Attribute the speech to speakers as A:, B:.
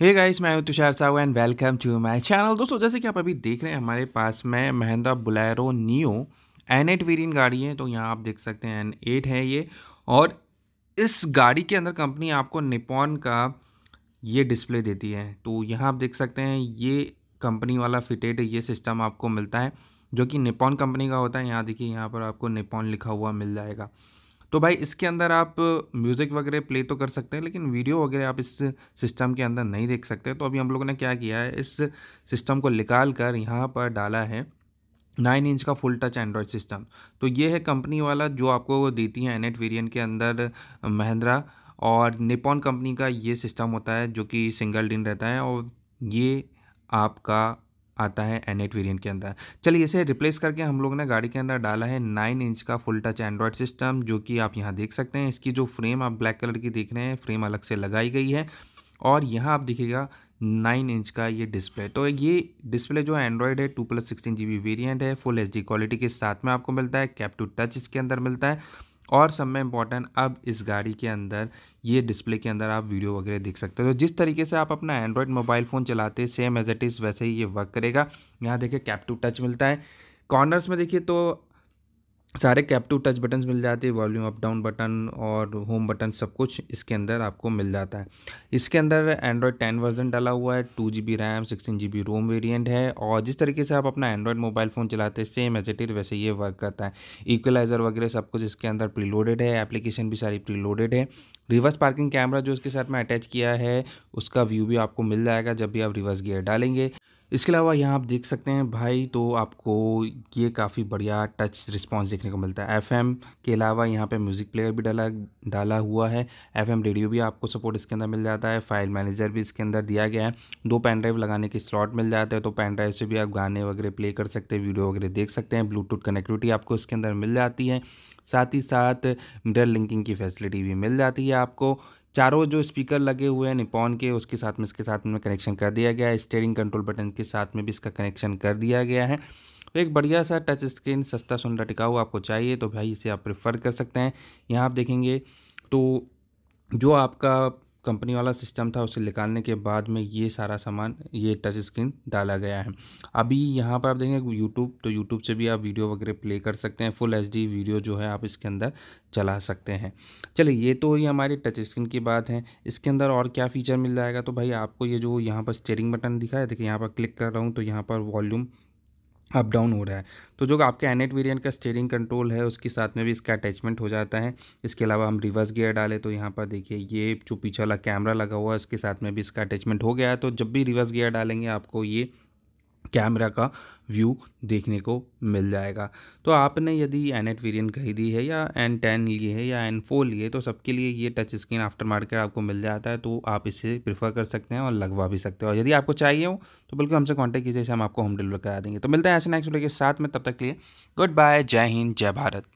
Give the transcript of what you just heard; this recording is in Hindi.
A: हे गाइस मैं हूं Tushar Sahu and welcome to my channel दोस्तों जैसे कि आप अभी देख रहे हैं हमारे पास में Mahindra Bolero Neo N eight variant गाड़ी है तो यहाँ आप देख सकते हैं एन एट है ये और इस गाड़ी के अंदर कंपनी आपको निपॉन का ये डिस्प्ले देती है तो यहाँ आप देख सकते हैं ये कंपनी वाला फिटेड ये सिस्टम आपको मिलता है जो कि निपॉन कंपनी का होता है यहाँ देखिए यहाँ पर आपको निपॉन लिखा हुआ मिल जाएगा तो भाई इसके अंदर आप म्यूज़िक वगैरह प्ले तो कर सकते हैं लेकिन वीडियो वगैरह आप इस सिस्टम के अंदर नहीं देख सकते तो अभी हम लोगों ने क्या किया है इस सिस्टम को निकाल कर यहाँ पर डाला है नाइन इंच का फुल टच एंड्रॉयड सिस्टम तो ये है कंपनी वाला जो आपको देती है एनेट वेरियन के अंदर महिंद्रा और निपॉन कंपनी का ये सिस्टम होता है जो कि सिंगल डिन रहता है और ये आपका आता है एन एट वेरियंट के अंदर चलिए इसे रिप्लेस करके हम लोग ने गाड़ी के अंदर डाला है नाइन इंच का फुल टच एंड्रॉयड सिस्टम जो कि आप यहाँ देख सकते हैं इसकी जो फ्रेम आप ब्लैक कलर की देख रहे हैं फ्रेम अलग से लगाई गई है और यहाँ आप देखिएगा नाइन इंच का ये डिस्प्ले तो ये डिस्प्ले जो एंड्रॉयड है two plus sixteen G B variant है फुल एच क्वालिटी के साथ में आपको मिलता है कैप टू टच इसके अंदर मिलता है और सब में इम्पॉर्टेंट अब इस गाड़ी के अंदर ये डिस्प्ले के अंदर आप वीडियो वगैरह देख सकते हो तो जिस तरीके से आप अपना एंड्रॉयड मोबाइल फ़ोन चलाते हैं सेम एज इट इज़ वैसे ही ये वर्क करेगा यहाँ देखिए कैप टू टच मिलता है कॉर्नर्स में देखिए तो सारे कैप टू टच बटन्स मिल जाते हैं वॉल्यूम अप डाउन बटन और होम बटन सब कुछ इसके अंदर आपको मिल जाता है इसके अंदर एंड्रॉयड टेन वर्जन डाला हुआ है two G B RAM sixteen G B ROM variant है और जिस तरीके से आप अपना एंड्रॉयड मोबाइल फ़ोन चलाते हैं सेम एज इट इज वैसे ये वर्क करता है इक्वलाइज़र वगैरह सब कुछ इसके अंदर प्रीलोडेड है एप्लीकेशन भी सारी प्रीलोडेड है रिवर्स पार्किंग कैमरा जो इसके साथ में अटैच किया है उसका व्यू भी आपको मिल जाएगा जब भी आप रिवर्स गियर डालेंगे इसके अलावा यहाँ आप देख सकते हैं भाई तो आपको ये काफ़ी बढ़िया टच रिस्पांस देखने को मिलता है एफएम के अलावा यहाँ पे म्यूज़िक प्लेयर भी डाला डाला हुआ है एफएम रेडियो भी आपको सपोर्ट इसके अंदर मिल जाता है फाइल मैनेजर भी इसके अंदर दिया गया है दो पेन ड्राइव लगाने के स्लॉट मिल जाते हैं तो पेन ड्राइव से भी आप गाने वगैरह प्ले कर सकते हैं वीडियो वगैरह देख सकते हैं ब्लूटूथ कनेक्टिविटी आपको इसके अंदर मिल जाती है साथ ही साथ मिरर लिंकिंग की फैसिलिटी भी मिल जाती है आपको चारों जो स्पीकर लगे हुए हैं निपॉन के उसके साथ में इसके साथ में कनेक्शन कर दिया गया है स्टेयरिंग कंट्रोल बटन के साथ में भी इसका कनेक्शन कर दिया गया है तो एक बढ़िया सा टच स्क्रीन सस्ता सुंदर टिकाऊ आपको चाहिए तो भाई इसे आप प्रेफर कर सकते हैं यहाँ आप देखेंगे तो जो आपका कंपनी वाला सिस्टम था उसे निकालने के बाद में ये सारा सामान ये टच स्क्रीन डाला गया है अभी यहाँ पर आप देखेंगे यूट्यूब तो यूट्यूब से भी आप वीडियो वगैरह प्ले कर सकते हैं फुल एच वीडियो जो है आप इसके अंदर चला सकते हैं चलिए ये तो ही हमारी टच स्क्रीन की बात है इसके अंदर और क्या फ़ीचर मिल जाएगा तो भाई आपको ये जो यहाँ पर स्टेयरिंग बटन दिखा है देखिए यहाँ पर क्लिक कर रहा हूँ तो यहाँ पर वॉल्यूम अप डाउन हो रहा है तो जो आपके एनेट वेरिएंट का स्टेयरिंग कंट्रोल है उसके साथ में भी इसका अटैचमेंट हो जाता है इसके अलावा हम रिवर्स गियर डालें तो यहाँ पर देखिए ये जो पीछे वाला कैमरा लगा हुआ है उसके साथ में भी इसका अटैचमेंट हो गया है तो जब भी रिवर्स गियर डालेंगे आपको ये कैमरा का व्यू देखने को मिल जाएगा तो आपने यदि एन एट वेरियंट खरीदी है या एन टेन लिए है या एन फोर लिए तो सबके लिए ये टच स्क्रीन आफ्टर मार्केट आपको मिल जाता है तो आप इसे प्रीफर कर सकते हैं और लगवा भी सकते हैं और यदि आपको चाहिए हो तो बिल्कुल हमसे कॉन्टैक्ट कीजिए हम आपको होम डिलीवर करा देंगे तो मिलते हैं ऐसे नेक्स्ट वीडियो के साथ में तब तक के लिए गुड बाय जय हिंद जय भारत